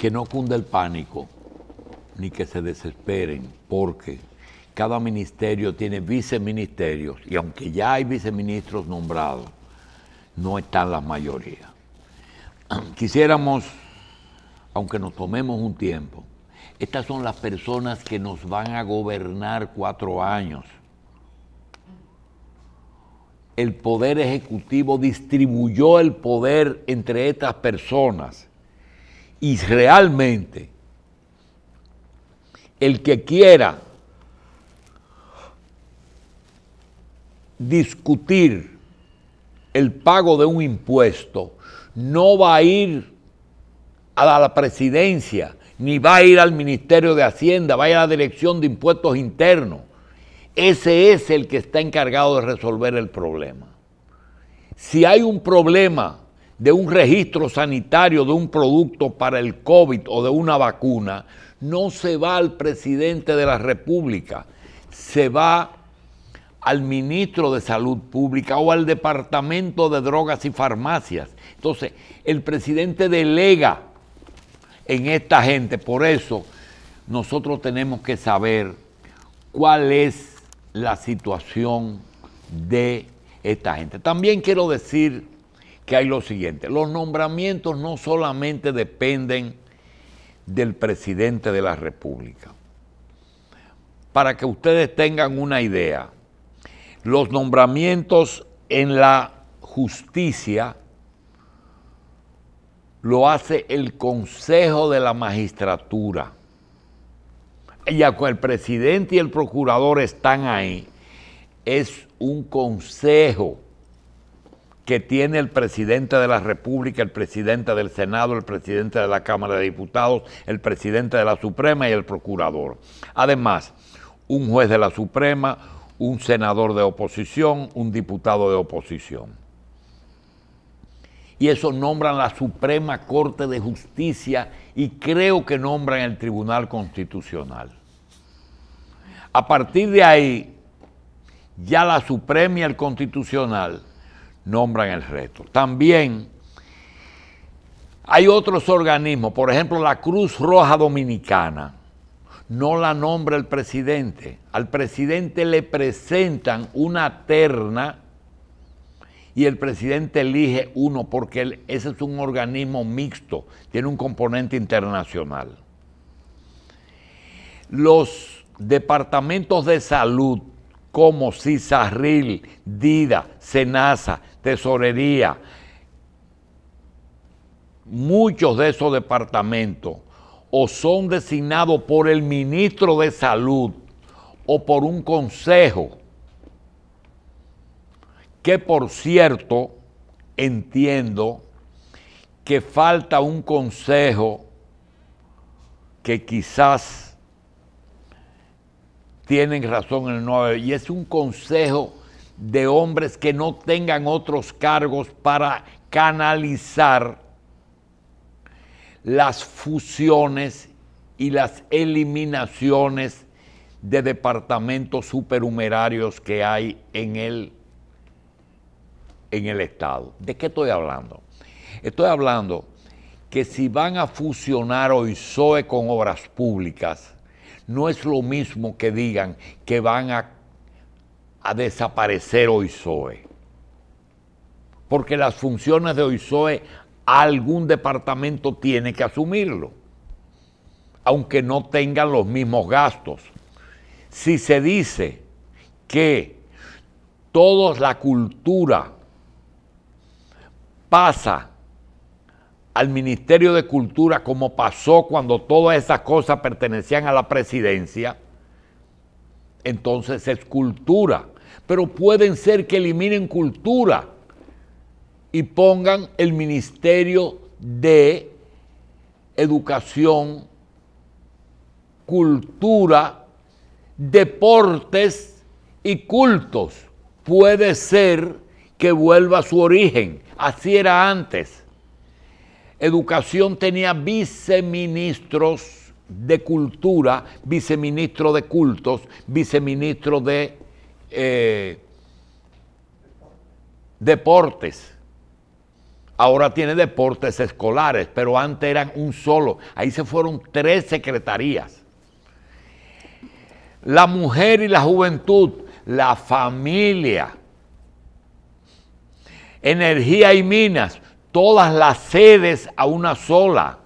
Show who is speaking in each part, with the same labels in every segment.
Speaker 1: que no cunda el pánico, ni que se desesperen, porque cada ministerio tiene viceministerios y aunque ya hay viceministros nombrados, no están la mayoría. Quisiéramos, aunque nos tomemos un tiempo, estas son las personas que nos van a gobernar cuatro años. El Poder Ejecutivo distribuyó el poder entre estas personas y realmente, el que quiera discutir el pago de un impuesto no va a ir a la presidencia, ni va a ir al Ministerio de Hacienda, va a ir a la Dirección de Impuestos Internos. Ese es el que está encargado de resolver el problema. Si hay un problema de un registro sanitario de un producto para el COVID o de una vacuna, no se va al presidente de la República, se va al ministro de Salud Pública o al Departamento de Drogas y Farmacias. Entonces, el presidente delega en esta gente. Por eso, nosotros tenemos que saber cuál es la situación de esta gente. También quiero decir que hay lo siguiente. Los nombramientos no solamente dependen del presidente de la República. Para que ustedes tengan una idea, los nombramientos en la justicia lo hace el Consejo de la Magistratura. Ya con el presidente y el procurador están ahí. Es un consejo que tiene el presidente de la República, el presidente del Senado, el presidente de la Cámara de Diputados, el presidente de la Suprema y el procurador. Además, un juez de la Suprema, un senador de oposición, un diputado de oposición. Y eso nombran la Suprema Corte de Justicia y creo que nombran el Tribunal Constitucional. A partir de ahí, ya la Suprema y el Constitucional nombran el resto. También hay otros organismos, por ejemplo la Cruz Roja Dominicana, no la nombra el presidente, al presidente le presentan una terna y el presidente elige uno porque ese es un organismo mixto, tiene un componente internacional. Los departamentos de salud como CISARRIL, DIDA, SENASA, tesorería. Muchos de esos departamentos o son designados por el ministro de salud o por un consejo, que por cierto entiendo que falta un consejo que quizás tienen razón en el 9, y es un consejo de hombres que no tengan otros cargos para canalizar las fusiones y las eliminaciones de departamentos superhumerarios que hay en el, en el Estado. ¿De qué estoy hablando? Estoy hablando que si van a fusionar hoy SOE con obras públicas, no es lo mismo que digan que van a a desaparecer OISOE. Porque las funciones de OISOE algún departamento tiene que asumirlo, aunque no tengan los mismos gastos. Si se dice que toda la cultura pasa al Ministerio de Cultura como pasó cuando todas esas cosas pertenecían a la presidencia, entonces es cultura. Pero pueden ser que eliminen cultura y pongan el Ministerio de Educación, Cultura, Deportes y Cultos. Puede ser que vuelva a su origen. Así era antes. Educación tenía viceministros de Cultura, viceministro de Cultos, viceministro de eh, Deportes. Ahora tiene deportes escolares, pero antes eran un solo. Ahí se fueron tres secretarías. La mujer y la juventud, la familia, energía y minas, todas las sedes a una sola.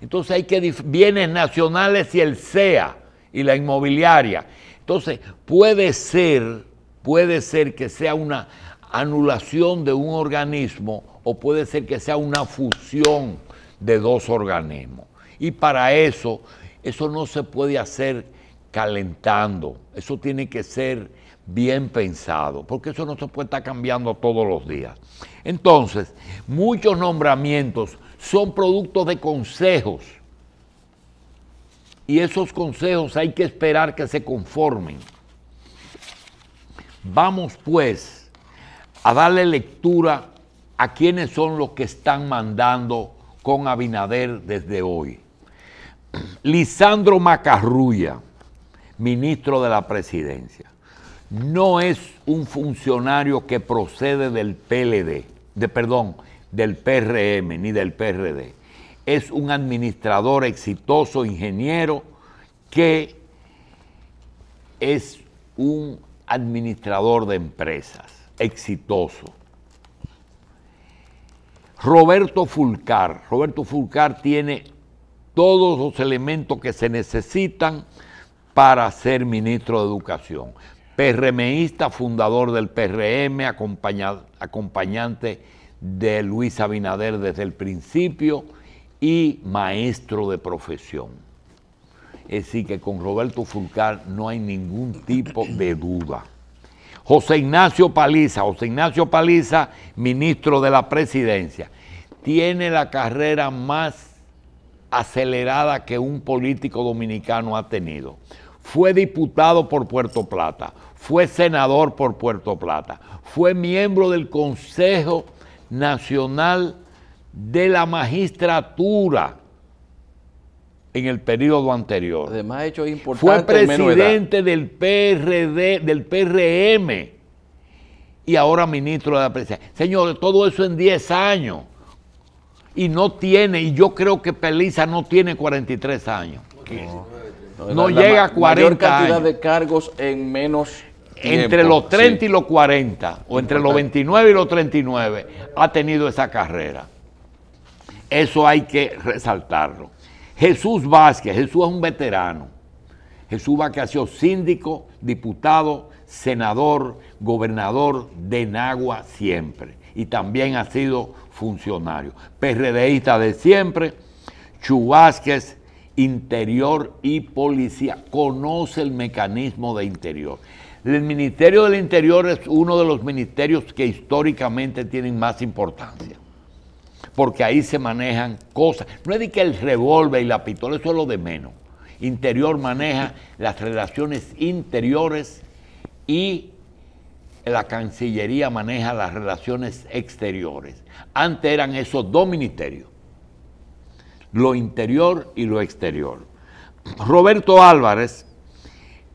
Speaker 1: Entonces hay que bienes nacionales y el SEA y la inmobiliaria. Entonces puede ser, puede ser que sea una anulación de un organismo o puede ser que sea una fusión de dos organismos. Y para eso, eso no se puede hacer calentando, eso tiene que ser bien pensado, porque eso no se puede estar cambiando todos los días. Entonces, muchos nombramientos son productos de consejos. Y esos consejos hay que esperar que se conformen. Vamos pues a darle lectura a quienes son los que están mandando con Abinader desde hoy. Lisandro Macarrulla, ministro de la presidencia, no es un funcionario que procede del PLD, de perdón, del PRM ni del PRD. Es un administrador exitoso, ingeniero, que es un administrador de empresas, exitoso. Roberto Fulcar. Roberto Fulcar tiene todos los elementos que se necesitan para ser ministro de Educación. PRMista, fundador del PRM, acompañante de Luis Abinader desde el principio y maestro de profesión. Es decir, que con Roberto Fulcar no hay ningún tipo de duda. José Ignacio Paliza, José Ignacio Paliza, ministro de la presidencia, tiene la carrera más acelerada que un político dominicano ha tenido. Fue diputado por Puerto Plata, fue senador por Puerto Plata, fue miembro del Consejo Nacional de la Magistratura en el periodo anterior. Además, hecho importante. Fue presidente del PRD, del PRM y ahora ministro de la presidencia. Señores, todo eso en 10 años. Y no tiene, y yo creo que Peliza no tiene 43 años. No, llega a 40 mayor cantidad de
Speaker 2: cargos en menos entre los 30 y
Speaker 1: los 40, o entre los 29 y los 39, ha tenido esa carrera. Eso hay que resaltarlo. Jesús Vázquez, Jesús es un veterano. Jesús Vázquez ha sido síndico, diputado, senador, gobernador de Nagua siempre. Y también ha sido funcionario. PRDista de siempre, Chu interior y policía. Conoce el mecanismo de interior. El Ministerio del Interior es uno de los ministerios que históricamente tienen más importancia, porque ahí se manejan cosas. No es de que el revólver y la pistola, eso es lo de menos. Interior maneja las relaciones interiores y la Cancillería maneja las relaciones exteriores. Antes eran esos dos ministerios, lo interior y lo exterior. Roberto Álvarez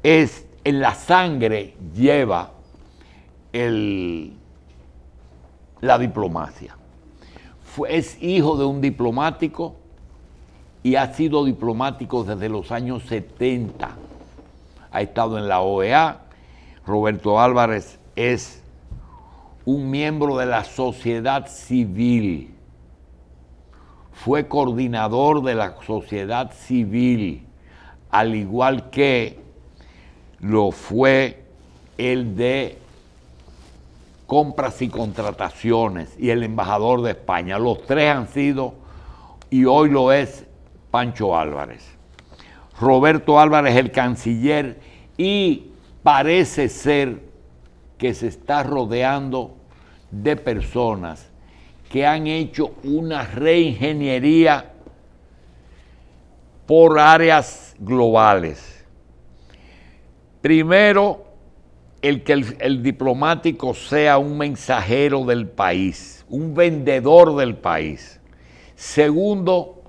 Speaker 1: es en la sangre lleva la diplomacia. es hijo de un diplomático y ha sido diplomático desde los años 70. Ha estado en la OEA. Roberto Álvarez es un miembro de la sociedad civil. Fue coordinador de la sociedad civil, al igual que lo fue el de compras y contrataciones y el embajador de España. Los tres han sido, y hoy lo es, Pancho Álvarez. Roberto Álvarez, el canciller, y parece ser que se está rodeando de personas que han hecho una reingeniería por áreas globales Primero, el que el, diplomático sea un mensajero del país, un vendedor del país. Segundo,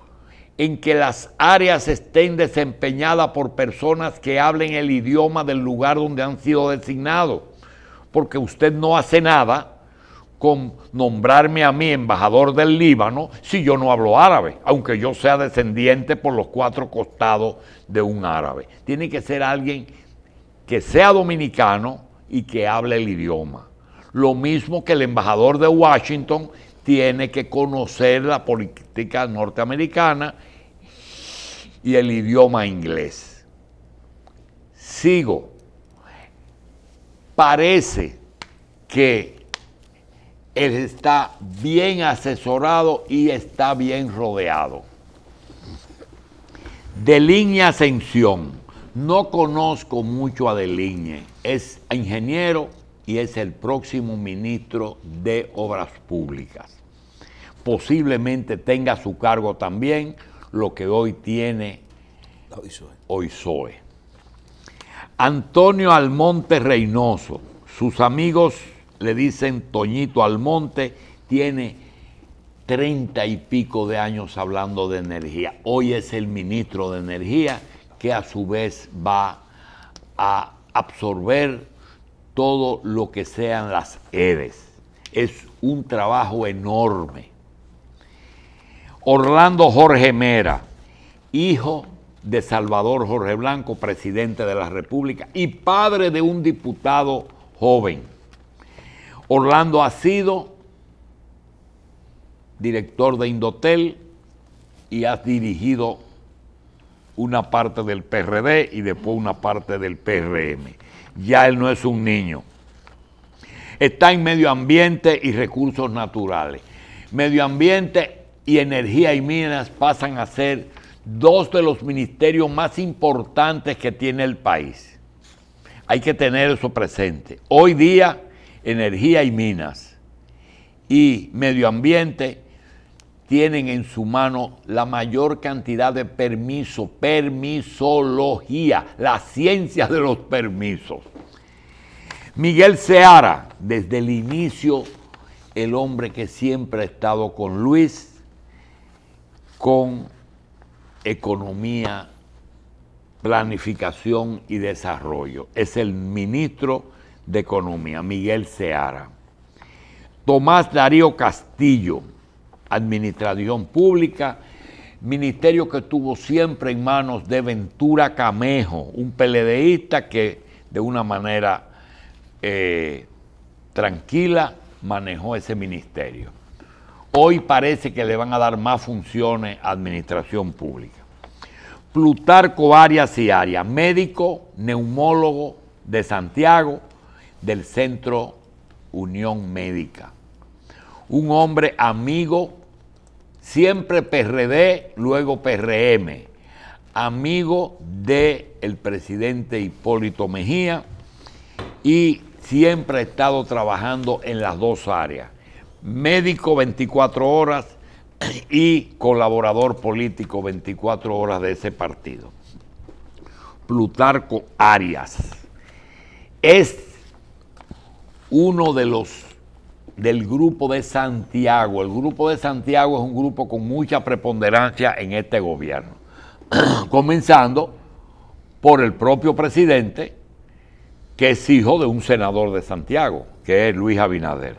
Speaker 1: en que las áreas estén desempeñadas por personas que hablen el idioma del lugar donde han sido designados, porque usted no hace nada con nombrarme a mí embajador del Líbano si yo no hablo árabe, aunque yo sea descendiente por los cuatro costados de un árabe. Tiene que ser alguien que sea dominicano y que hable el idioma. Lo mismo que el embajador de Washington tiene que conocer la política norteamericana y el idioma inglés. Sigo. Parece que él está bien asesorado y está bien rodeado. De línea ascensión no conozco mucho a Deligne. es ingeniero y es el próximo ministro de Obras Públicas. Posiblemente tenga su cargo también lo que hoy tiene hoy Oizoe. Antonio Almonte Reynoso, sus amigos le dicen Toñito Almonte, tiene treinta y pico de años hablando de energía. Hoy es el ministro de Energía que a su vez va a absorber todo lo que sean las EDES. Es un trabajo enorme. Orlando Jorge Mera, hijo de Salvador Jorge Blanco, presidente de la República y padre de un diputado joven. Orlando ha sido director de Indotel y ha dirigido una parte del PRD y después una parte del PRM. Ya él no es un niño. Está en medio ambiente y recursos naturales. Medio ambiente y energía y minas pasan a ser dos de los ministerios más importantes que tiene el país. Hay que tener eso presente. Hoy día, energía y minas y medio ambiente tienen en su mano la mayor cantidad de permisos, permisología, la ciencia de los permisos. Miguel Seara, desde el inicio, el hombre que siempre ha estado con Luis, con economía, planificación y desarrollo. Es el ministro de Economía, Miguel Seara. Tomás Darío Castillo, Administración Pública, ministerio que estuvo siempre en manos de Ventura Camejo, un peledeísta que de una manera eh, tranquila manejó ese ministerio. Hoy parece que le van a dar más funciones a Administración Pública. Plutarco Arias y Arias, médico neumólogo de Santiago del Centro Unión Médica un hombre amigo, siempre PRD, luego PRM, amigo del presidente Hipólito Mejía y siempre ha estado trabajando en las dos áreas, médico 24 horas y colaborador político 24 horas de ese partido. Plutarco Arias es uno de los del grupo de Santiago. El grupo de Santiago es un grupo con mucha preponderancia en este gobierno. Comenzando por el propio presidente, que es hijo de un senador de Santiago, que es Luis Abinader.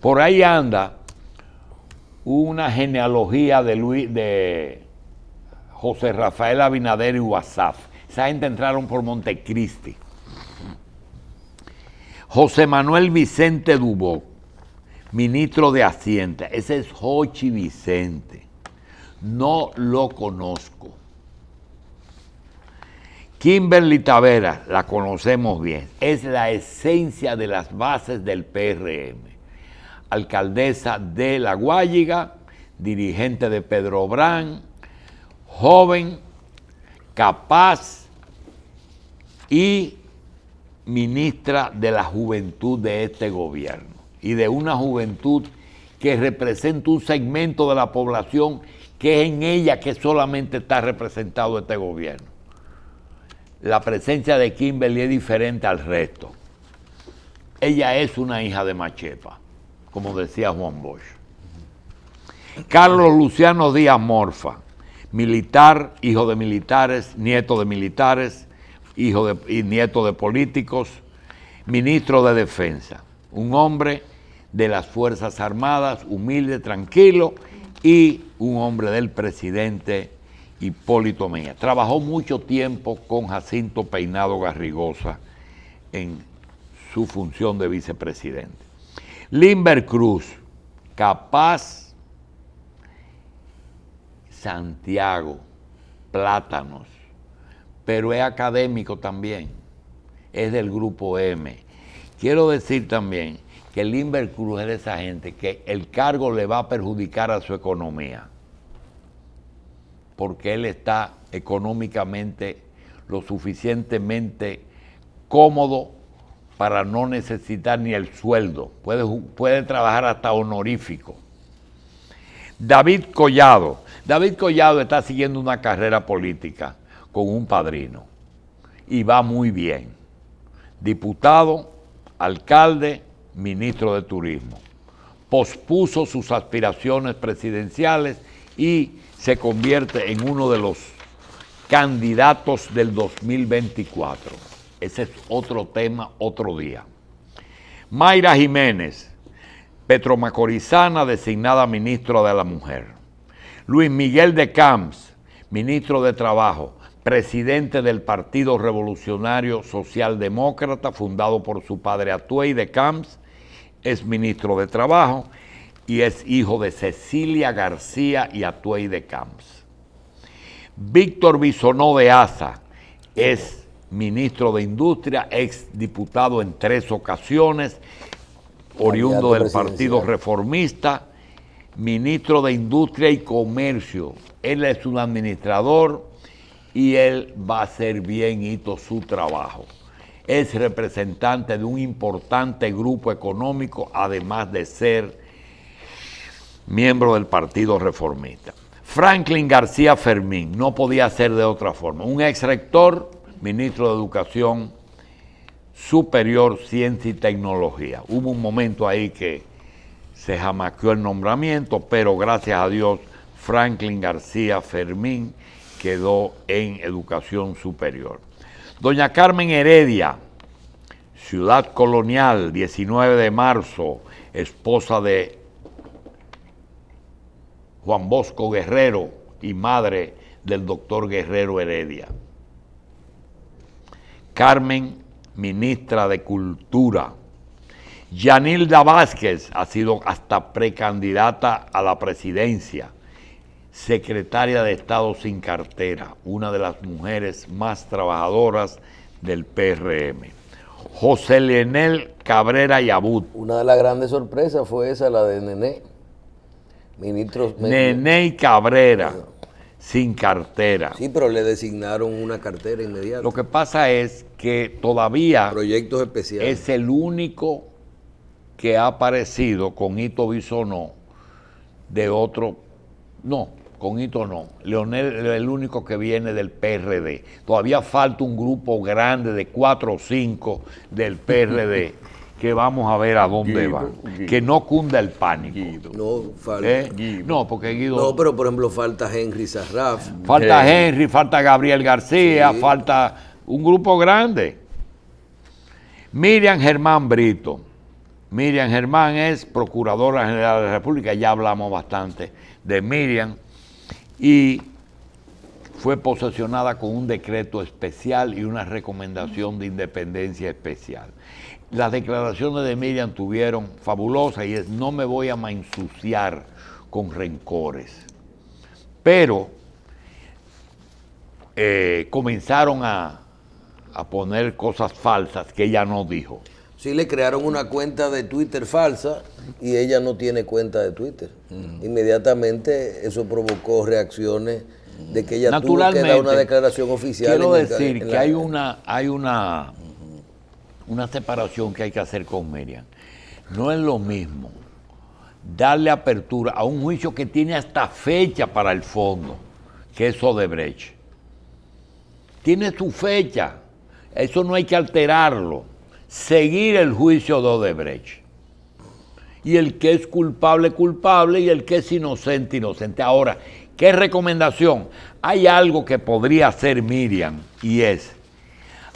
Speaker 1: Por ahí anda una genealogía de, de José Rafael Abinader y WhatsApp. Esa gente entraron por Montecristi. José Manuel Vicente Dubó, ministro de Hacienda, ese es Jochi Vicente, no lo conozco. Kimberly Tavera, la conocemos bien, es la esencia de las bases del PRM, alcaldesa de La Guayiga, dirigente de Pedro Brán, joven, capaz y ministra de la juventud de este gobierno y de una juventud que representa un segmento de la población que es en ella que solamente está representado este gobierno. La presencia de Kimberly es diferente al resto. Ella es una hija de Machepa, como decía Juan Bosch. Carlos Luciano Díaz Morfa, militar, hijo de militares, nieto de militares, hijo y nieto de políticos, ministro de Defensa, un hombre de las Fuerzas Armadas, humilde, tranquilo, y un hombre del presidente Hipólito Mejía. Trabajó mucho tiempo con Jacinto Peinado Garrigosa en su función de vicepresidente. Limber Cruz, capaz, Santiago, Plátanos, pero es académico también, es del grupo M. Quiero decir también que Limber Cruz es de esa gente que el cargo le va a perjudicar a su economía, porque él está económicamente lo suficientemente cómodo para no necesitar ni el sueldo. Puede, puede, trabajar hasta honorífico. David Collado. David Collado está siguiendo una carrera política con un padrino y va muy bien. Diputado, alcalde, ministro de Turismo. Pospuso sus aspiraciones presidenciales y se convierte en uno de los candidatos del 2024. Ese es otro tema, otro día. Mayra Jiménez, Petromacorizana, designada ministra de la Mujer. Luis Miguel de Camps, ministro de Trabajo presidente del Partido Revolucionario Socialdemócrata, fundado por su padre Atuey de Camps, es ministro de Trabajo y es hijo de Cecilia García y Atuey de Camps. Víctor Bisonó de Asa es ministro de Industria, ex diputado en tres ocasiones, oriundo del Partido Reformista, ministro de Industria y Comercio. Él es un administrador y él va a hacer bien hito su trabajo. Es representante de un importante grupo económico, además de ser miembro del Partido Reformista. Franklin García Fermín no podía ser de otra forma. Un ex rector, ministro de Educación Superior, Ciencia y Tecnología. Hubo un momento ahí que se jamaqueó el nombramiento, pero gracias a Dios, Franklin García Fermín quedó en educación superior. Doña Carmen Heredia, Ciudad Colonial, 19 de marzo, esposa de Juan Bosco Guerrero y madre del doctor Guerrero Heredia. Carmen, ministra de Cultura. Yanilda Vázquez ha sido hasta precandidata a la presidencia secretaria de Estado sin cartera, una de las mujeres más trabajadoras del PRM. José Lenel Cabrera Yabut.
Speaker 2: Una de las grandes sorpresas fue esa, la de Nené. Ministro. Nené
Speaker 1: y Cabrera, sin cartera. Sí,
Speaker 2: pero le designaron una cartera inmediata. Lo que pasa es que todavía. Proyectos especiales. Es el
Speaker 1: único que ha aparecido con Hito no, de otro. No, Hito no. Leonel es el único que viene del PRD. Todavía falta un grupo grande de cuatro o cinco del PRD. que vamos a ver a dónde va. Que no cunda el pánico. No, falta. ¿Eh?
Speaker 2: No, porque No, pero por ejemplo, falta Henry Sarraf. Falta
Speaker 1: Henry, falta Gabriel García, falta un grupo grande. Miriam Germán Brito. Miriam Germán es Procuradora General de la República, ya hablamos bastante de Miriam y fue posesionada con un decreto especial y una recomendación de independencia especial. Las declaraciones de Miriam tuvieron fabulosa, y es no me voy a ensuciar con rencores. Pero eh, comenzaron a, a poner cosas falsas que ella no dijo.
Speaker 2: Sí, le crearon una cuenta de Twitter falsa y ella no tiene cuenta de Twitter. Mm. Inmediatamente eso provocó reacciones de que ella tuvo que dar una declaración oficial. Quiero decir que hay una, hay una, una separación que hay que hacer
Speaker 1: con Miriam. No es lo mismo darle apertura a un juicio que tiene hasta fecha para el fondo, que es Odebrecht. Tiene su fecha, eso no hay que alterarlo. Seguir el juicio de Odebrecht y el que es culpable, culpable, y el que es inocente, inocente. Ahora, ¿qué recomendación? Hay algo que podría hacer Miriam y es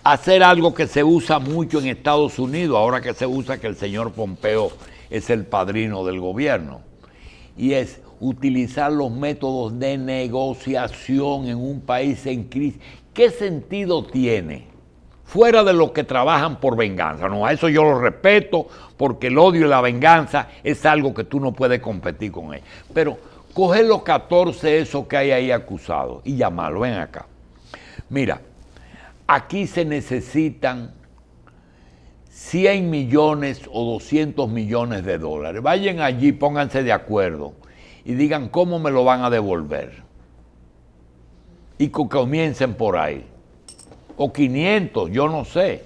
Speaker 1: hacer algo que se usa mucho en Estados Unidos, ahora que se usa que el señor Pompeo es el padrino del gobierno, y es utilizar los métodos de negociación en un país en crisis. ¿Qué sentido tiene? fuera de los que trabajan por venganza. No, a eso yo lo respeto, porque el odio y la venganza es algo que tú no puedes competir con él. Pero coge los 14 esos que hay ahí acusados y llamarlo, ven acá. Mira, aquí se necesitan 100 millones o 200 millones de dólares. Vayan allí, pónganse de acuerdo y digan cómo me lo van a devolver. Y que comiencen por ahí o 500, yo no sé.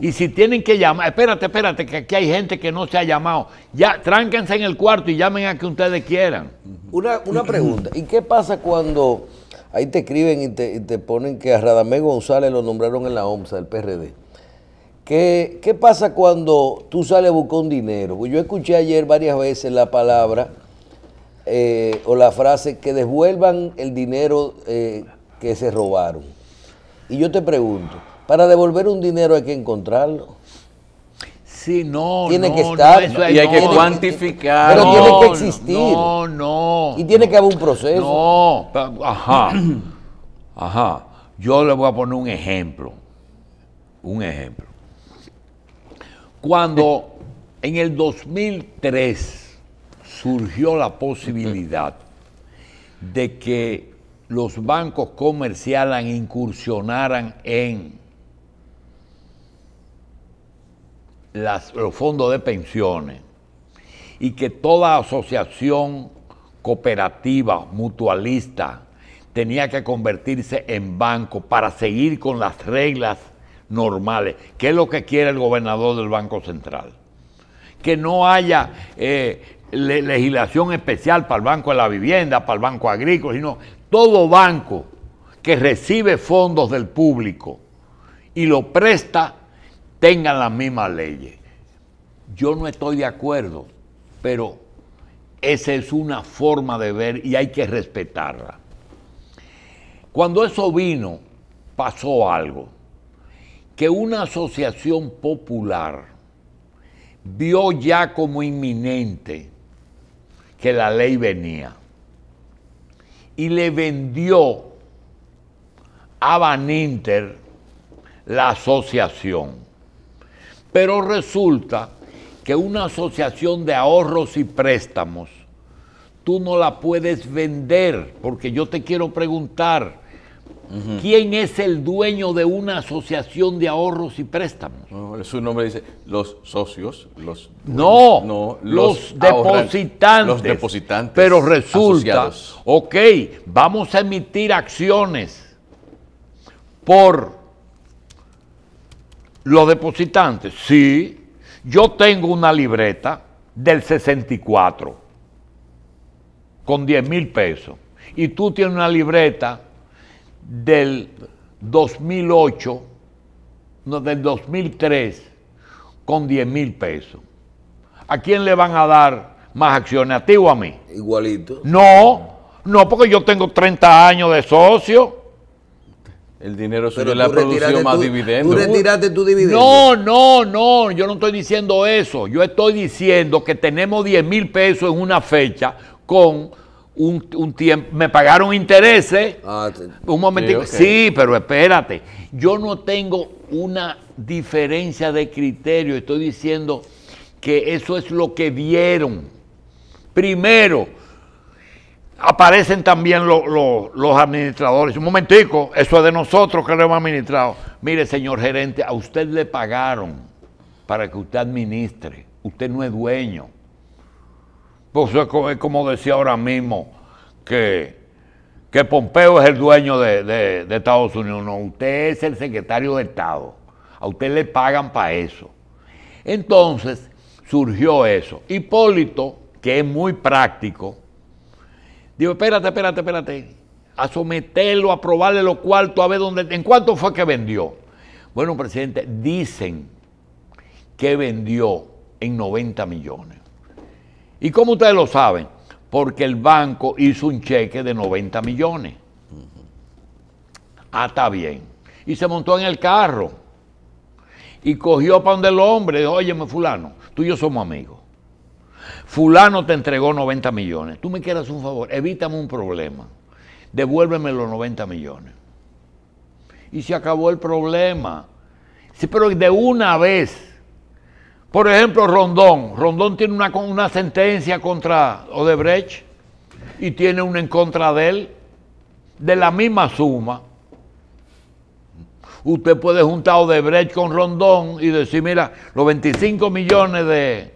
Speaker 1: Y si tienen que llamar, espérate, espérate, que aquí hay gente que no se ha llamado. Ya, tránquense en el cuarto y llamen a que ustedes quieran.
Speaker 2: Una, pregunta, ¿y qué pasa cuando ahí te escriben y te, ponen que a Radamé González lo nombraron en la OMSA, el PRD? ¿Qué, ¿Qué, pasa cuando tú sales a buscar un dinero? yo escuché ayer varias veces la palabra eh, o la frase que devuelvan el dinero eh, que se robaron. Y yo te pregunto, para devolver un dinero hay que encontrarlo. Sí, no, tiene que estar y hay que cuantificar. Pero tiene que existir. No, no. Y tiene que haber un proceso.
Speaker 1: No, ajá. Ajá. Yo le voy a poner un ejemplo. Un ejemplo. Cuando en el 2003 surgió la posibilidad de que los bancos comerciales incursionaran en los fondos de pensiones y que toda asociación cooperativa, mutualista, tenía que convertirse en banco para seguir con las reglas normales, que es lo que quiere el gobernador del Banco Central. Que no haya eh, legislación especial para el Banco de la Vivienda, para el Banco Agrícola, sino todo banco que recibe fondos del público y lo presta tenga la misma ley Yo no estoy de acuerdo, pero esa es una forma de ver y hay que respetarla. Cuando eso vino, pasó algo, que una asociación popular vio ya como inminente que la ley venía y le vendió a Van Inter la asociación. Pero resulta que una asociación de ahorros y préstamos, tú no la puedes vender, porque yo te quiero preguntar, ¿Quién es el dueño de una asociación de ahorros y préstamos? su nombre dice los socios, los no, no los, depositantes. Los depositantes. Pero resulta, ok, vamos a emitir acciones por los depositantes. Sí, yo tengo una libreta del 64 con 10 mil pesos y tú tienes una libreta del 2008, no, del 2003, con 10 mil pesos. ¿A quién le van a dar más acciones? ¿A ti o a mí? Igualito. No, no, porque yo tengo 30 años de socio.
Speaker 2: El dinero suyo le ha producido más dividendos. Tú retiraste tu dividendo. No,
Speaker 1: no, no, yo no estoy diciendo eso. Yo estoy diciendo que tenemos 10 mil pesos en una fecha con un, me pagaron intereses. Ah, un momentico. Sí, pero espérate. Yo no tengo una diferencia de criterio. Estoy diciendo que eso es lo que vieron. Primero, aparecen también los administradores. Un momentico, eso es de nosotros que lo hemos administrado. Mire, señor gerente, a usted le pagaron para que usted administre. Usted no es dueño. Pues es como decía ahora mismo que, que Pompeo es el dueño de, de, Estados Unidos. No, usted es el secretario de Estado. A usted le pagan para eso. Entonces surgió eso. Hipólito, que es muy práctico, dijo, espérate, espérate, espérate. A someterlo, a probarle los cuartos, a ver dónde... ¿En cuánto fue que vendió? Bueno, presidente, dicen que vendió en 90 millones. ¿Y cómo ustedes lo saben? Porque el banco hizo un cheque de 90 millones. Ah, está bien. Y se montó en el carro. Y cogió para donde el hombre. Dijo, óyeme, fulano, tú y yo somos amigos. Fulano te entregó 90 millones. Tú me quieras un favor, evítame un problema. Devuélveme los 90 millones. Y se acabó el problema. Sí, pero de una vez. Por ejemplo, Rondón. Rondón tiene una, una sentencia contra Odebrecht y tiene una en contra de él, de la misma suma. Usted puede juntar Odebrecht con Rondón y decir, mira, los 25 millones de,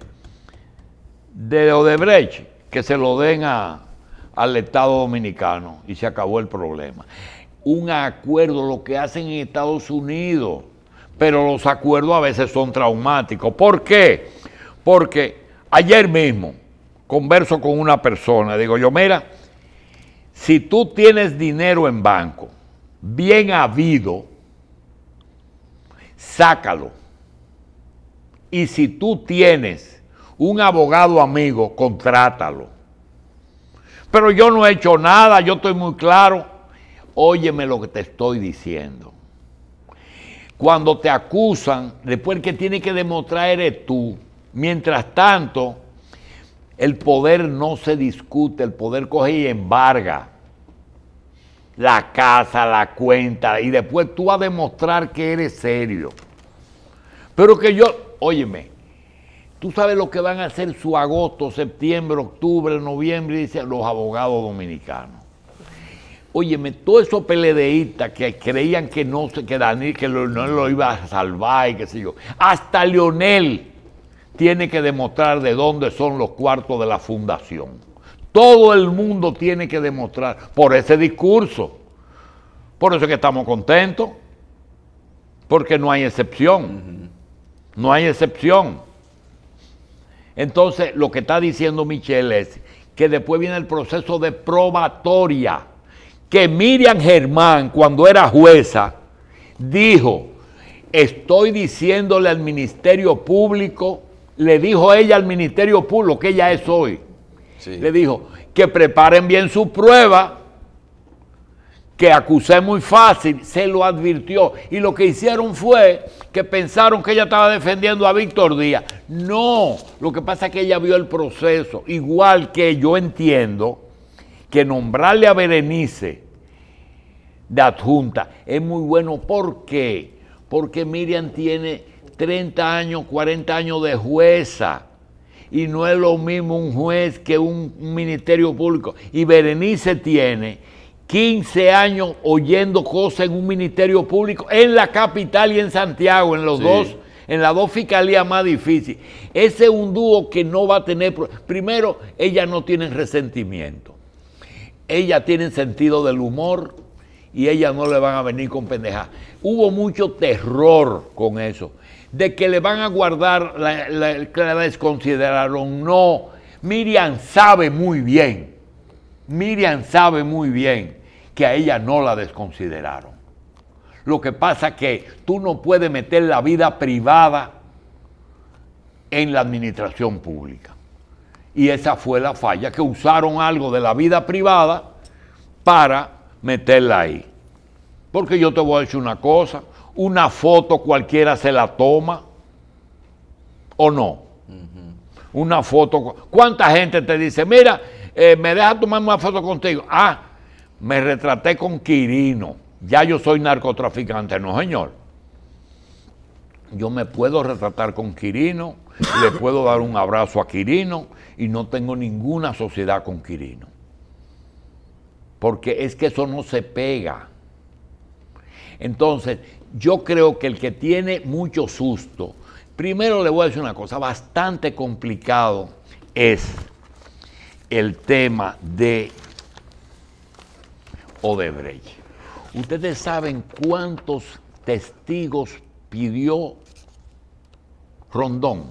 Speaker 1: de Odebrecht, que se lo den al Estado Dominicano y se acabó el problema. Un acuerdo, lo que hacen en Estados Unidos, pero los acuerdos a veces son traumáticos. ¿Por qué? Porque ayer mismo converso con una persona, digo yo, mira, si tú tienes dinero en banco, bien habido, sácalo. Y si tú tienes un abogado amigo, contrátalo. Pero yo no he hecho nada, yo estoy muy claro. Óyeme lo que te estoy diciendo cuando te acusan, después el que tiene que demostrar eres tú. Mientras tanto, el poder no se discute, el poder coge y embarga la casa, la cuenta, y después tú vas a demostrar que eres serio. Pero que yo, óyeme, tú sabes lo que van a hacer su agosto, septiembre, octubre, noviembre, dice los abogados dominicanos. Óyeme, todos esos peledeístas que creían que no se quedan y que no lo iba a salvar y qué sé yo. Hasta Lionel tiene que demostrar de dónde son los cuartos de la fundación. Todo el mundo tiene que demostrar por ese discurso. Por eso que estamos contentos, porque no hay excepción. No hay excepción. Entonces, lo que está diciendo Michelle es que después viene el proceso de probatoria que Miriam Germán, cuando era jueza, dijo, estoy diciéndole al Ministerio Público, le dijo ella al Ministerio Público, que ella es hoy, le dijo, que preparen bien su prueba, que acusé muy fácil, se lo advirtió. Y lo que hicieron fue que pensaron que ella estaba defendiendo a Víctor Díaz. No, lo que pasa es que ella vio el proceso, igual que yo entiendo que nombrarle a Berenice de adjunta. Es muy bueno, ¿por qué? Porque Miriam tiene 30 años, 40 años de jueza. Y no es lo mismo un juez que un, ministerio público. Y Berenice tiene 15 años oyendo cosas en un ministerio público en la capital y en Santiago, en los dos, en las dos fiscalías más difíciles. Ese es un dúo que no va a tener. Primero, ella no tiene resentimiento. ella tiene sentido del humor, y ellas no le van a venir con pendeja. Hubo mucho terror con eso. De que le van a guardar, la, que la desconsideraron. No, Miriam sabe muy bien, Miriam sabe muy bien que a ella no la desconsideraron. Lo que pasa es que tú no puedes meter la vida privada en la administración pública. Y esa fue la falla, que usaron algo de la vida privada para meterla ahí. Porque yo te voy a decir una cosa, una foto cualquiera se la toma o no. Una foto, ¿cuánta gente te dice, mira, eh, me deja tomar una foto contigo? Ah, me retraté con Quirino, ya yo soy narcotraficante, no señor. Yo me puedo retratar con Quirino, le puedo dar un abrazo a Quirino y no tengo ninguna sociedad con Quirino porque es que eso no se pega. Entonces, yo creo que el que tiene mucho susto, primero le voy a decir una cosa, bastante complicado es el tema de Odebrecht. Ustedes saben cuántos testigos pidió Rondón.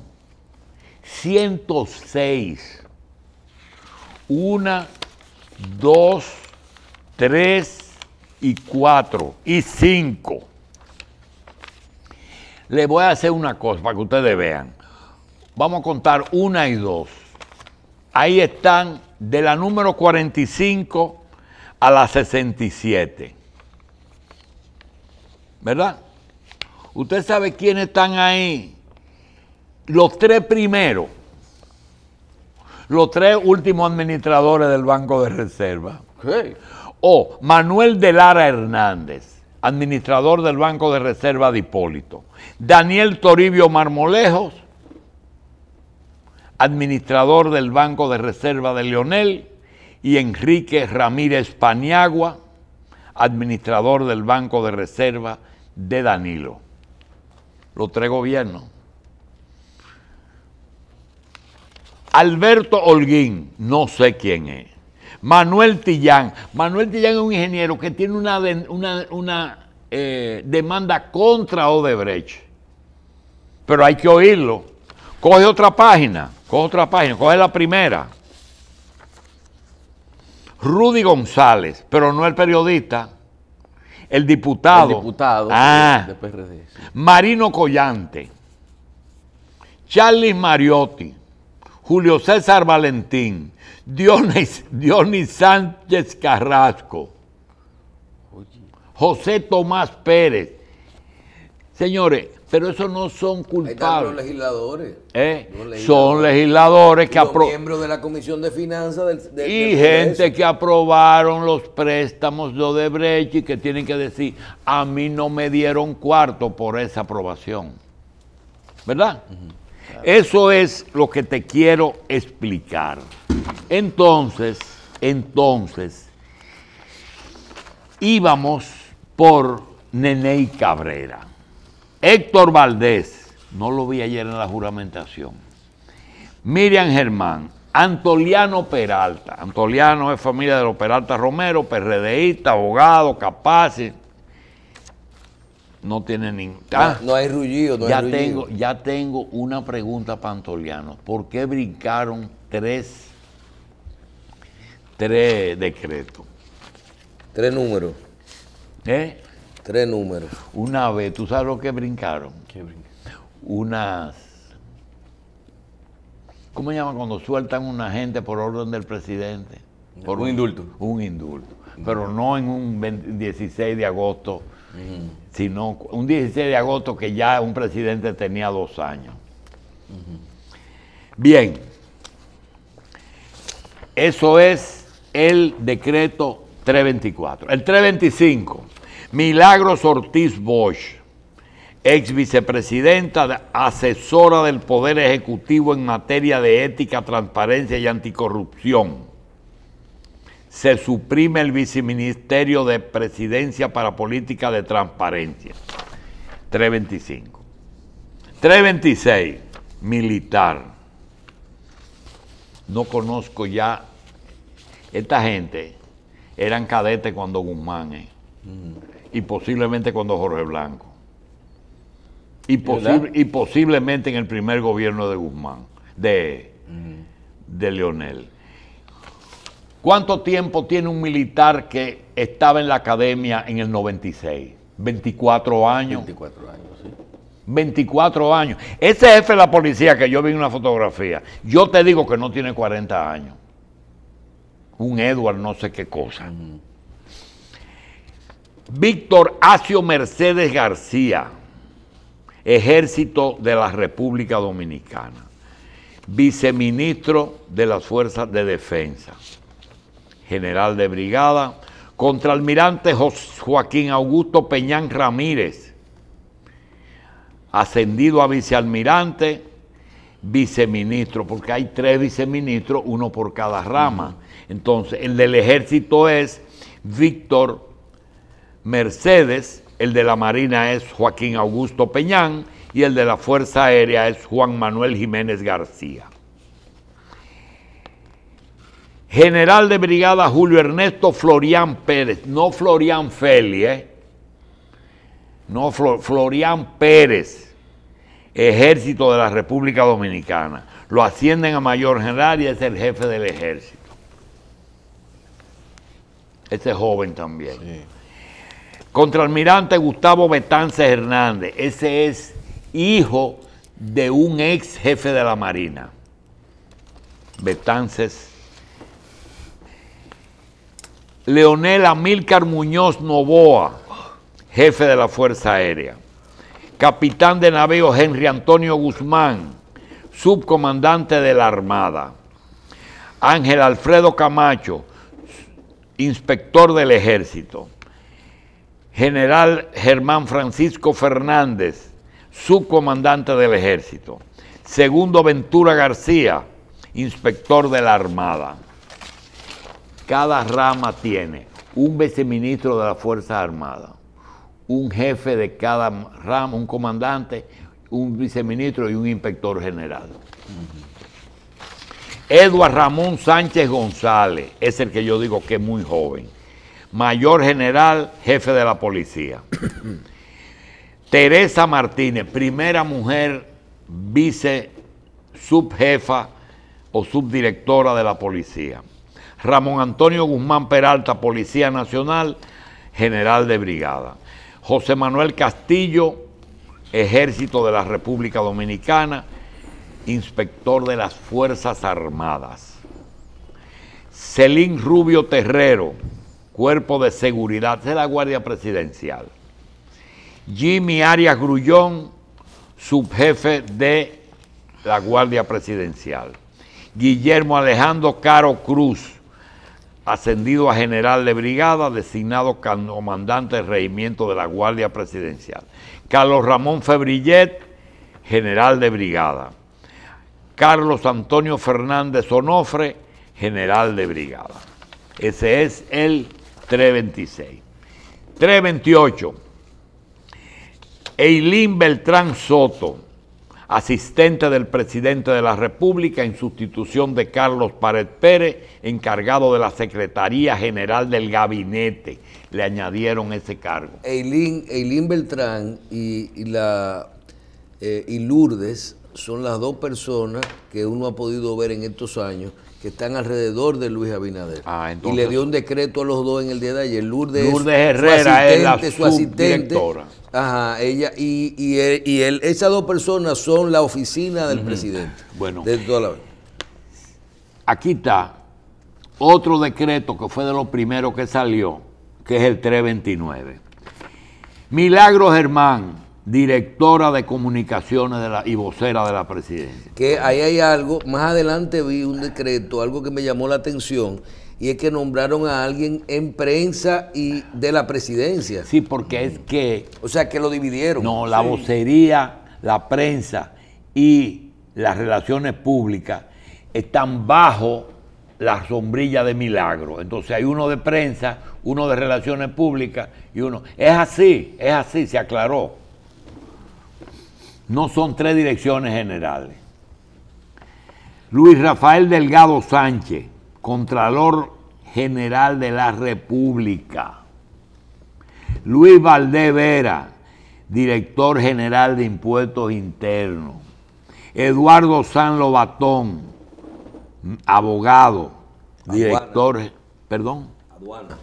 Speaker 1: 106. Una, dos, Tres y cuatro y cinco. Le voy a hacer una cosa para que ustedes vean. Vamos a contar una y dos. Ahí están de la número 45 a la 67. ¿Verdad? Usted sabe quiénes están ahí. Los tres primeros. Los tres últimos administradores del Banco de Reserva. O Manuel de Lara Hernández, administrador del Banco de Reserva de Hipólito. Daniel Toribio Marmolejos, administrador del Banco de Reserva de Leonel. Y Enrique Ramírez Paniagua, administrador del Banco de Reserva de Danilo. Los tres gobiernos. Alberto Holguín, no sé quién es. Manuel Tillán. Manuel Tillán es un ingeniero que tiene una, eh, demanda contra Odebrecht. Pero hay que oírlo. Coge otra página, coge otra página, coge la primera. Rudy González, pero no el periodista, el diputado. El diputado ah. PRD, Marino Collante, Charles Mariotti, Julio César Valentín, Dionis, Sánchez Carrasco, José Tomás Pérez. Señores, pero eso no son culpables.
Speaker 2: legisladores, ¿Eh? legisladores. Son
Speaker 1: legisladores que aprobaron. Miembros
Speaker 2: de la Comisión de Finanzas del, Y gente
Speaker 1: que aprobaron los préstamos de Odebrecht y que tienen que decir: a mí no me dieron cuarto por esa aprobación. ¿Verdad? Eso es lo que te quiero explicar. Entonces, entonces, íbamos por y Cabrera. Héctor Valdés, no lo vi ayer en la juramentación. Miriam Germán, Antoliano Peralta. Antoliano es familia de los Peralta Romero, PRDista, abogado, capaz. No tiene ningún. Ah, no, hay rullido, no ya Tengo, ya tengo una pregunta, Pantoliano. ¿Por qué brincaron tres, tres decretos? Tres números. ¿Eh? Tres números. Una vez, ¿tú sabes lo que brincaron? ¿Qué brincaron? Unas. ¿Cómo se llama cuando sueltan una gente por orden del presidente? Por un, indulto. Un indulto. Pero no en un 16 de agosto sino un 16 de agosto que ya un presidente tenía dos años. Bien, eso es el decreto 324. El 325, Milagros Ortiz Bosch, ex vicepresidenta, asesora del Poder Ejecutivo en materia de ética, transparencia y anticorrupción se suprime el viceministerio de presidencia para política de transparencia. 325. 326, militar. No conozco ya. Esta gente eran cadetes cuando Guzmán y posiblemente cuando Jorge Blanco. Y, posiblemente en el primer gobierno de Guzmán, de, de Leonel. ¿Cuánto tiempo tiene un militar que estaba en la academia en el 96? 24 años. 24 años, sí. 24 años. Ese jefe de la policía que yo vi en una fotografía, yo te digo que no tiene 40 años. Un Edward no sé qué cosa. Víctor Acio Mercedes García, Ejército de la República Dominicana, viceministro de las Fuerzas de Defensa general de brigada, almirante Joaquín Augusto Peñán Ramírez, ascendido a vicealmirante, viceministro, porque hay tres viceministros, uno por cada rama. Entonces, el del ejército es Víctor Mercedes, el de la Marina es Joaquín Augusto Peñán y el de la Fuerza Aérea es Juan Manuel Jiménez García. General de Brigada Julio Ernesto Florián Pérez, no Florian Feli, ¿eh? no Florián Pérez, Ejército de la República Dominicana. Lo ascienden a mayor general y es el jefe del ejército. Ese joven también. Contralmirante Gustavo Betances Hernández, ese es hijo de un ex jefe de la Marina, Betances Leonel Amílcar Muñoz Novoa, jefe de la Fuerza Aérea. Capitán de Navío Henry Antonio Guzmán, subcomandante de la Armada. Ángel Alfredo Camacho, inspector del Ejército. General Germán Francisco Fernández, subcomandante del Ejército. Segundo Ventura García, inspector de la Armada. Cada rama tiene un viceministro de la Fuerza Armada, un jefe de cada rama, un comandante, un viceministro y un inspector general. Eduardo Ramón Sánchez González es el que yo digo que es muy joven. Mayor general, jefe de la policía. Teresa Martínez, primera mujer vice subjefa o subdirectora de la policía. Ramón Antonio Guzmán Peralta, Policía Nacional, General de Brigada. José Manuel Castillo, Ejército de la República Dominicana, Inspector de las Fuerzas Armadas. Celín Rubio Terrero, Cuerpo de Seguridad de la Guardia Presidencial. Jimmy Arias Grullón, subjefe de la Guardia Presidencial. Guillermo Alejandro Caro Cruz, ascendido a general de brigada, designado comandante de regimiento de la Guardia Presidencial. Carlos Ramón Febrillet, general de brigada. Carlos Antonio Fernández Onofre, general de brigada. Ese es el 326. 328. Eilín Beltrán Soto, asistente del presidente de la República en sustitución de Carlos Pared Pérez, encargado de la Secretaría General del Gabinete. Le añadieron ese cargo.
Speaker 2: Eileen, Beltrán y, la, eh, y Lourdes son las dos personas que uno ha podido ver en estos años que están alrededor de Luis Abinader. Ah, y le dio un decreto a los dos en el día de ayer. Lourdes, Herrera es su asistente. Ajá, ella y, y, esas dos personas son la oficina del presidente. Bueno, aquí está otro decreto
Speaker 1: que fue de los primeros que salió, que es el 329. Milagro Germán, directora de comunicaciones de la, y vocera de la presidencia.
Speaker 2: Que ahí hay algo, más adelante vi un decreto, algo que me llamó la atención, y es que nombraron a alguien en prensa y de la presidencia. Sí, porque es que... O sea, que lo dividieron. No, la vocería, la prensa y las
Speaker 1: relaciones públicas están bajo la sombrilla de milagro. Entonces hay uno de prensa, uno de relaciones públicas y uno... Es así, es así, se aclaró no son tres direcciones generales. Luis Rafael Delgado Sánchez, Contralor General de la República. Luis Valdé Vera, Director General de Impuestos Internos. Eduardo San Lobatón, abogado, director, perdón, aduana.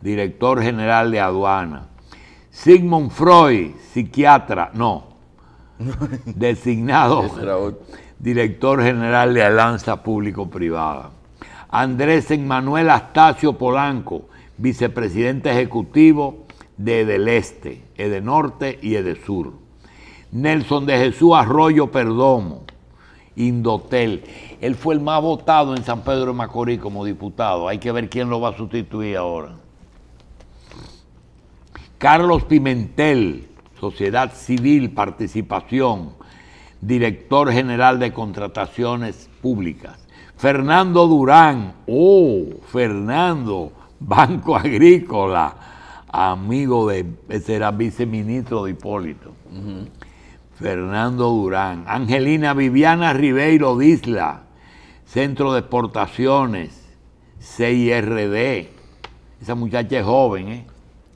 Speaker 1: director general de aduana. Sigmund Freud, psiquiatra, no, designado director general de Alianza Público-Privada. Andrés Manuel Astacio Polanco, vicepresidente ejecutivo de este, Edeleste, Norte y e sur Nelson de Jesús Arroyo Perdomo, Indotel. Él fue el más votado en San Pedro de Macorís como diputado. Hay que ver quién lo va a sustituir ahora. Carlos Pimentel, sociedad civil, participación, director general de contrataciones públicas. Fernando Durán, oh, Fernando, Banco Agrícola, amigo de, será viceministro de Hipólito. Fernando Durán, Angelina Viviana Ribeiro Disla, Centro de Exportaciones, CIRD. Esa muchacha es joven, ¿eh?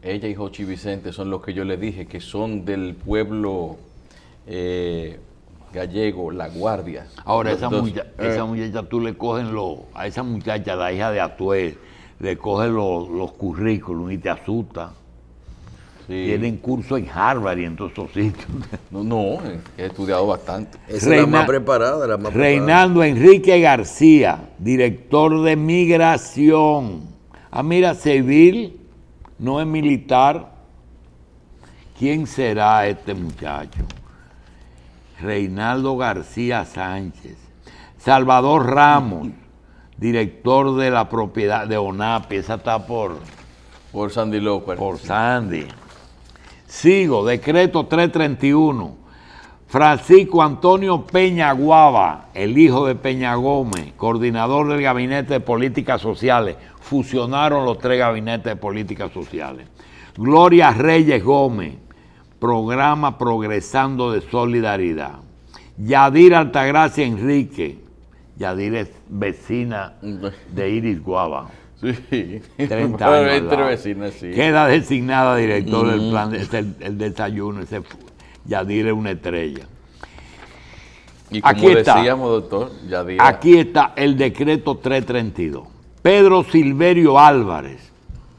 Speaker 1: Ella y Jochi Vicente son los que yo le dije que son del pueblo eh, gallego, La Guardia. Ahora, esa, eh, esa, muchacha, tú le cogen los, a esa muchacha, la hija de atuel le cogen los, los currículums y te asusta. Tienen curso en Harvard y en todos esos sitios. No, no, he estudiado bastante. Esa es la más preparada,
Speaker 2: la
Speaker 1: Enrique García, director de Migración. Ah, mira, Seville no es militar. ¿Quién será este muchacho? Reinaldo García Sánchez. Salvador Ramos, director de la propiedad de ONAPI, esa está por... Por Sandy López. Por Sandy. Sigo, decreto 331. Francisco Antonio Peña Guava, el hijo de Peña Gómez, coordinador del Gabinete de Políticas Sociales, fusionaron los tres gabinetes de políticas sociales. Gloria Reyes Gómez, programa Progresando de Solidaridad. Yadir Altagracia Enrique, Yadir es vecina de Iris Guava. Sí, Queda designada directora del mm. plan, el, desayuno, ese, Yadir es una estrella. Y aquí doctor, Aquí está el decreto 332 Pedro Silverio Álvarez,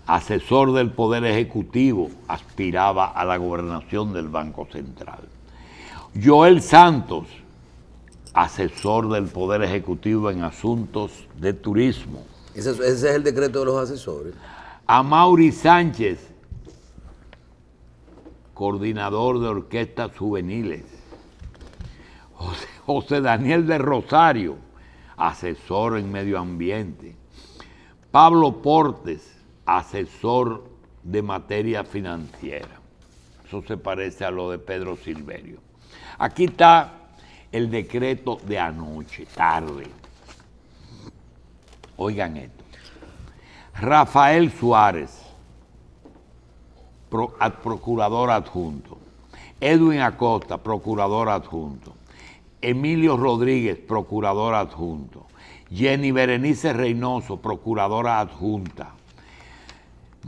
Speaker 1: asesor del Poder Ejecutivo, aspiraba a la gobernación del Banco Central. Joel Santos, asesor del Poder Ejecutivo en asuntos de turismo.
Speaker 2: Ese, es el decreto de los asesores.
Speaker 1: A Mauri Sánchez, coordinador de orquestas juveniles. José Daniel de Rosario, asesor en medio ambiente. Pablo Portes, asesor de materia financiera. Eso se parece a lo de Pedro Silverio. Aquí está el decreto de anoche, tarde. Oigan esto. Rafael Suárez, procurador adjunto. Edwin Acosta, procurador adjunto. Emilio Rodríguez, procurador adjunto. Jenny Berenice Reynoso, procuradora adjunta.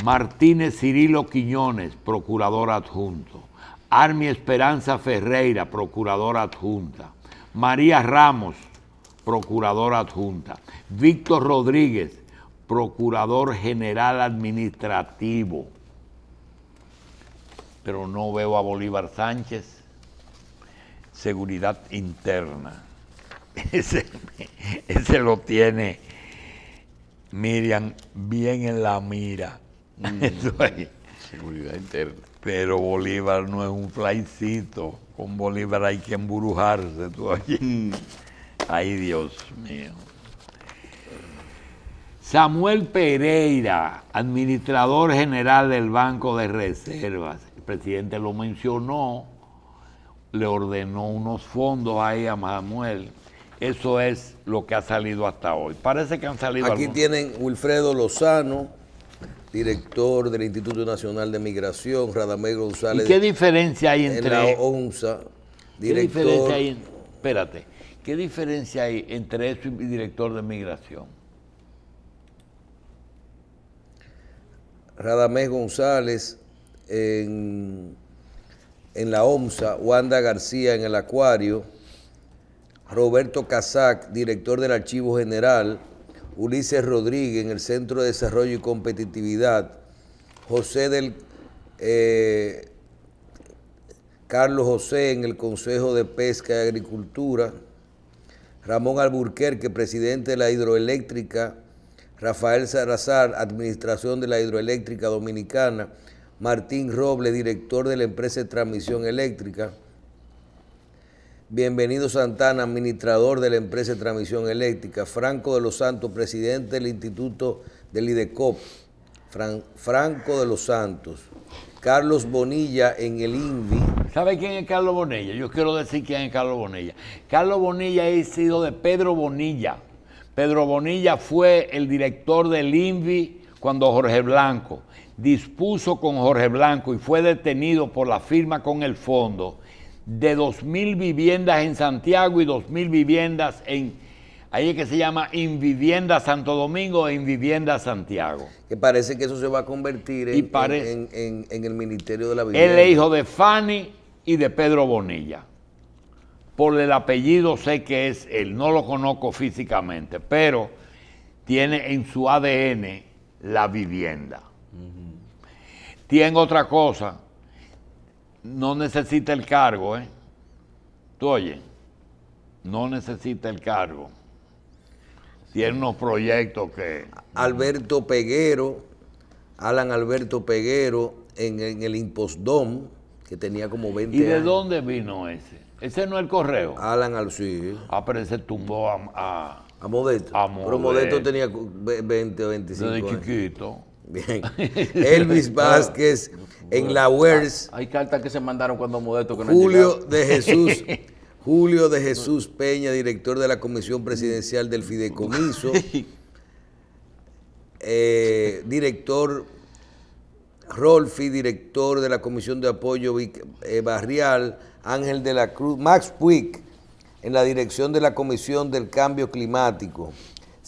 Speaker 1: Martínez Cirilo Quiñones, procurador adjunto. Armi Esperanza Ferreira, procuradora adjunta. María Ramos, procuradora adjunta. Víctor Rodríguez, procurador general administrativo. Pero no veo a Bolívar Sánchez. Seguridad interna. ese, ese lo tiene Miriam bien en la mira. Mm, seguridad Pero Bolívar no es un flycito. Con Bolívar hay que emburujarse. ¿tú mm. Ay, Dios mío. Samuel Pereira, administrador general del Banco de Reservas. El presidente lo mencionó, le ordenó unos fondos ahí a Manuel
Speaker 2: eso es lo que ha salido hasta hoy. Parece que han salido. Aquí tienen Wilfredo Lozano, director del Instituto Nacional de Migración, Radamés González. ¿Y qué diferencia hay entre en la ONSA? Director, ¿Qué diferencia hay? espérate, ¿qué diferencia
Speaker 1: hay entre eso y director de migración?
Speaker 2: Radamés González en, en la OMSA, Wanda García en el Acuario. Roberto Casac, director del Archivo General, Ulises Rodríguez en el Centro de Desarrollo y Competitividad, José del eh, Carlos José en el Consejo de Pesca y Agricultura, Ramón Alburquerque, presidente de la hidroeléctrica, Rafael Sarazar, Administración de la Hidroeléctrica Dominicana, Martín Roble, director de la empresa de transmisión eléctrica, Bienvenido Santana, administrador de la empresa de transmisión eléctrica. Franco de los Santos, presidente del Instituto del IDECOP. Franco de los Santos. Carlos Bonilla en el
Speaker 1: INVI. ¿Sabe quién es Carlos Bonilla? Yo quiero decir quién es Carlos Bonilla. Carlos Bonilla es hijo de Pedro Bonilla. Pedro Bonilla fue el director del INVI cuando Jorge Blanco dispuso con Jorge Blanco y fue detenido por la firma con el fondo de 2.000 viviendas en Santiago y 2.000 viviendas en, ahí es que se llama Invivienda Santo Domingo e Invivienda Santiago.
Speaker 2: Que parece que eso se va a convertir en, en, el Ministerio de la Vivienda. Él es hijo
Speaker 1: de Fanny y de Pedro Bonilla.
Speaker 2: Por el apellido sé que es él,
Speaker 1: no lo conozco físicamente, pero tiene en su ADN la vivienda. Tiene otra cosa, no necesita el cargo, ¿eh? Tú oye, no necesita el
Speaker 2: cargo. Tiene unos proyectos que... Alberto Peguero, Alan Alberto Peguero en, el impostón que tenía como 20 años. ¿Y de
Speaker 1: dónde vino ese?
Speaker 2: Ese no es el correo. Alan al Ah, pero ese tumbó a, a, Modesto. Pero Modesto tenía 20 o 25 Desde chiquito. Bien. Elvis Vázquez en la UERS. Hay cartas que se mandaron cuando Modesto que Julio de Jesús. Julio de Jesús Peña, director de la Comisión Presidencial del Fideicomiso, eh, director Rolfi, director de la Comisión de Apoyo eh, Barrial, Ángel de la Cruz, Max Puig, en la dirección de la Comisión del Cambio Climático,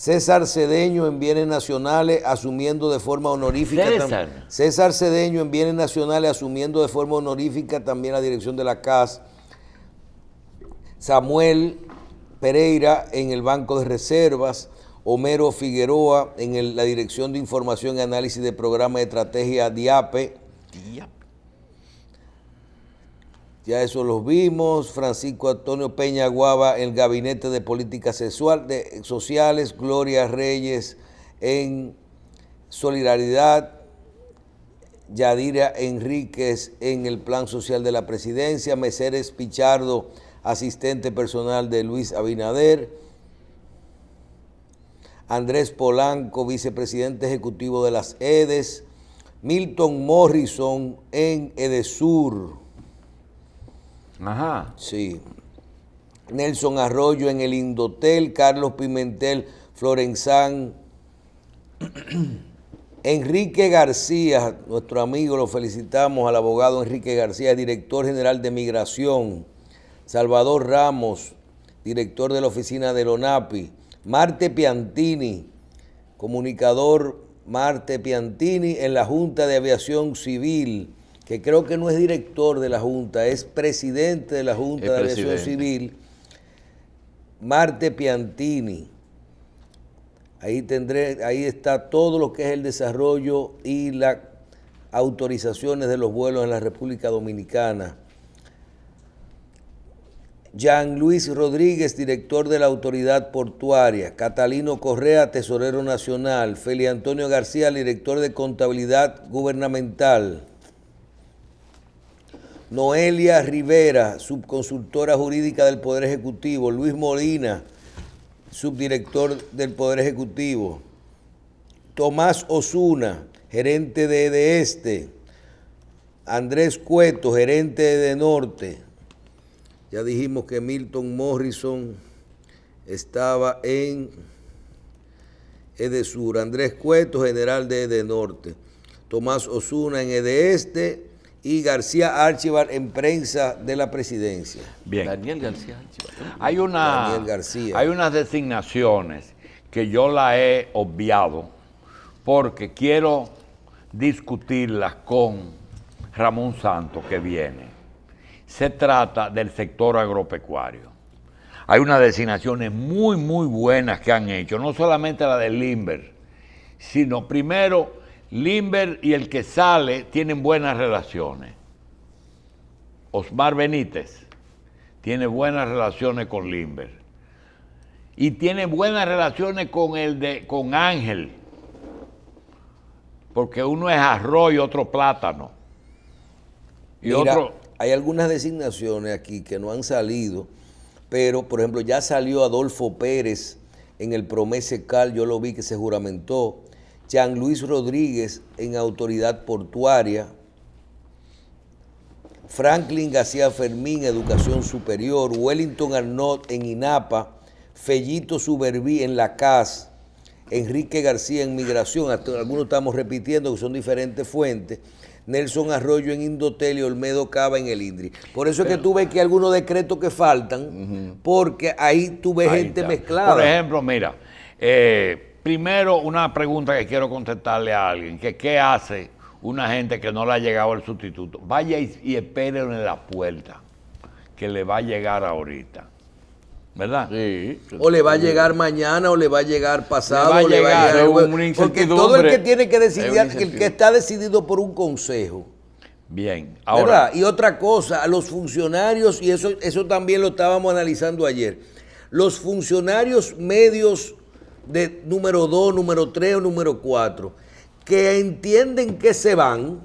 Speaker 2: César Cedeño en bienes nacionales asumiendo de forma honorífica. César. César Cedeño en bienes nacionales asumiendo de forma honorífica también la dirección de la CAS. Samuel Pereira en el Banco de Reservas. Homero Figueroa en la dirección de información y análisis de programa de estrategia DIAPE. DIAPE ya eso los vimos, Francisco Antonio Peña Guava, el Gabinete de Políticas de, Sociales, Gloria Reyes en Solidaridad, Yadira Enríquez en el Plan Social de la Presidencia, Meseres Pichardo, asistente personal de Luis Abinader, Andrés Polanco, vicepresidente ejecutivo de las EDES, Milton Morrison en EDESUR, Ajá. Sí. Nelson Arroyo en el Indotel, Carlos Pimentel, Florenzán, Enrique García, nuestro amigo, lo felicitamos al abogado Enrique García, director general de Migración, Salvador Ramos, director de la oficina de Lonapi, Marte Piantini, comunicador Marte Piantini en la Junta de Aviación Civil, que creo que no es director de la Junta, es presidente de la Junta de Aviación Civil, Marte Piantini. Ahí, tendré, ahí está todo lo que es el desarrollo y las autorizaciones de los vuelos en la República Dominicana. Jean Luis Rodríguez, director de la Autoridad Portuaria, Catalino Correa, tesorero nacional, Feli Antonio García, director de Contabilidad Gubernamental, Noelia Rivera, subconsultora jurídica del Poder Ejecutivo, Luis Molina, subdirector del Poder Ejecutivo, Tomás Osuna, gerente de, de Este, Andrés Cueto, gerente de Norte. Ya dijimos que Milton Morrison estaba en Edesur, Andrés Cueto, general de norte. Tomás Osuna en Ede Este, y García Archibald en prensa de la presidencia. Bien. Daniel García Hay, una, García. hay
Speaker 1: unas designaciones que yo la he obviado porque quiero discutirlas con Ramón Santos que viene. Se trata del sector agropecuario. Hay unas designaciones muy, muy buenas que han hecho, no solamente la del Limber, sino primero Limber y el que sale tienen buenas relaciones. Osmar Benítez tiene buenas relaciones con Limber. Y tiene buenas relaciones con el de con Ángel. Porque uno es arroz y otro plátano.
Speaker 2: Y otro. Hay algunas designaciones aquí que no han salido, pero por ejemplo, ya salió Adolfo Pérez en el Promese Cal, yo lo vi que se juramentó. Jean Luis Rodríguez en Autoridad Portuaria, Franklin García Fermín, Educación Superior, Wellington Arnott en INAPA, Fellito Suberví en la CAS, Enrique García en Migración, algunos estamos repitiendo que son diferentes fuentes, Nelson Arroyo en Indotel Olmedo Cava en el Indri. Por eso es que tú ves que algunos decretos que faltan, porque ahí tú ves gente mezclada. Por ejemplo,
Speaker 1: mira, eh, primero una pregunta que quiero contestarle a alguien, que qué hace una gente que no le ha llegado el sustituto. Vaya y, y en la puerta, que le va a llegar ahorita. ¿Verdad? Sí. O le va a llegar
Speaker 2: mañana, o le va a llegar pasado, Porque todo el que tiene que decidir, el que está decidido por un consejo. Bien, ahora. ¿verdad? Y otra cosa, a los funcionarios, y eso, eso también lo estábamos analizando ayer, los funcionarios medios de número 2, número 3 o número 4, que entienden que se van,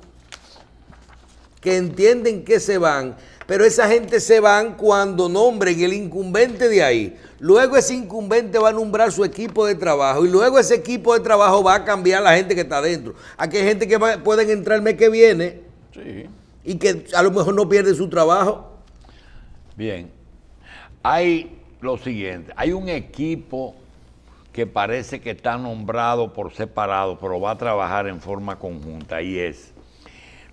Speaker 2: que entienden que se van, pero esa gente se van cuando nombren el incumbente de ahí. Luego ese incumbente va a nombrar su equipo de trabajo y luego ese equipo de trabajo va a cambiar la gente que está adentro. Aquí hay gente que pueden entrar el mes que viene y que a lo mejor no pierde su trabajo. Bien, hay
Speaker 1: lo siguiente, hay un equipo que parece que está nombrado por separado, pero va a trabajar en forma conjunta, y es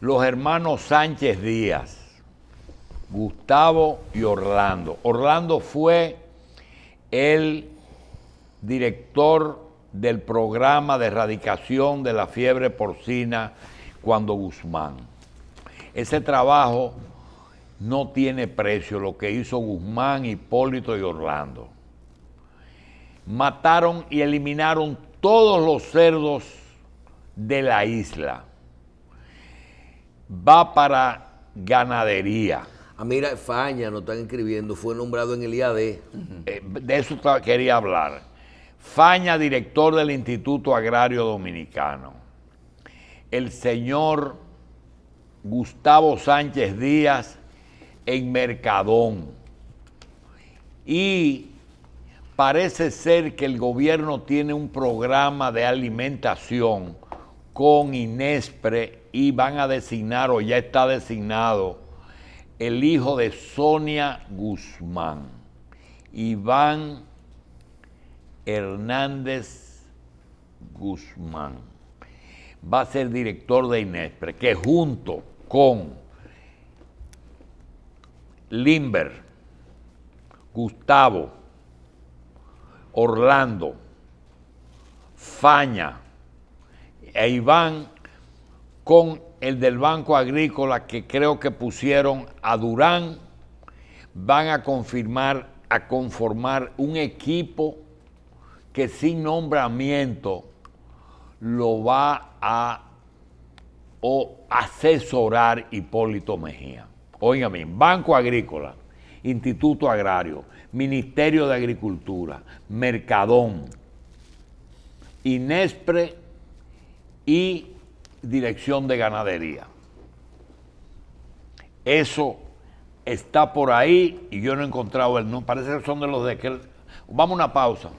Speaker 1: los hermanos Sánchez Díaz, Gustavo y Orlando. Orlando fue el director del programa de erradicación de la fiebre porcina cuando Guzmán. Ese trabajo no tiene precio, lo que hizo Guzmán, Hipólito y Orlando mataron y eliminaron todos los cerdos de la isla. Va para ganadería. Ah, mira, Faña, no están escribiendo, fue nombrado en el IAD. Eh, de eso quería hablar. Faña, director del Instituto Agrario Dominicano. El señor Gustavo Sánchez Díaz en Mercadón. Y Parece ser que el gobierno tiene un programa de alimentación con Inespre y van a designar o ya está designado el hijo de Sonia Guzmán, Iván Hernández Guzmán. Va a ser director de Inespre, que junto con Limber, Gustavo, Orlando, Faña e Iván con el del Banco Agrícola que creo que pusieron a Durán, van a confirmar, a conformar un equipo que sin nombramiento lo va a o asesorar Hipólito Mejía. Oigan bien, Banco Agrícola, Instituto Agrario, Ministerio de Agricultura, Mercadón, INESPRE y Dirección de Ganadería. Eso está por ahí y yo no he encontrado el Parece que son de los de que... Vamos a una pausa.